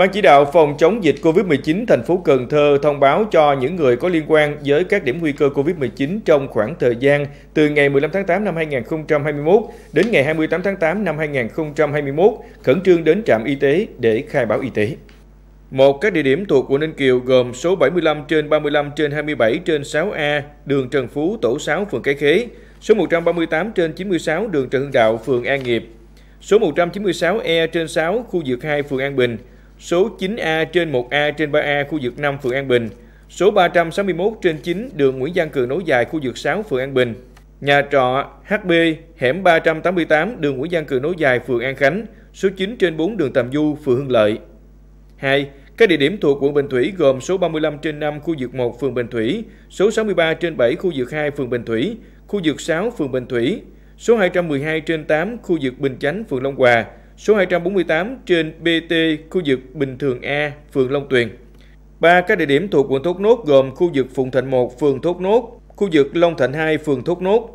Ban chỉ đạo phòng chống dịch COVID-19 thành phố Cần Thơ thông báo cho những người có liên quan với các điểm nguy cơ COVID-19 trong khoảng thời gian từ ngày 15 tháng 8 năm 2021 đến ngày 28 tháng 8 năm 2021 khẩn trương đến trạm y tế để khai báo y tế. Một các địa điểm thuộc quận Ninh Kiều gồm số 75 trên 35 trên 27 trên 6A, đường Trần Phú, tổ 6, phường Cái Khế, số 138 trên 96, đường Trần Hưng Đạo, phường An Nghiệp, số 196E trên 6, khu vực 2, phường An Bình, số 9A trên 1A trên 3A khu vực 5 phường An Bình, số 361 trên 9 đường Nguyễn Văn Cường nối dài khu vực 6 phường An Bình, nhà trọ HB hẻm 388 đường Nguyễn Văn Cường nối dài phường An Khánh, số 9 trên 4 đường Tầm Du phường Hưng Lợi. 2. Các địa điểm thuộc quận Bình Thủy gồm số 35 trên 5 khu vực 1 phường Bình Thủy, số 63 trên 7 khu vực 2 phường Bình Thủy, khu vực 6 phường Bình Thủy, số 212 trên 8 khu vực Bình Chánh phường Long Hòa, số 248 trên BT khu vực Bình Thường A, phường Long Tuyền. Ba các địa điểm thuộc quận Thốt Nốt gồm khu vực Phụng Thạnh 1, phường Thốt Nốt, khu vực Long Thạnh 2, phường Thốt Nốt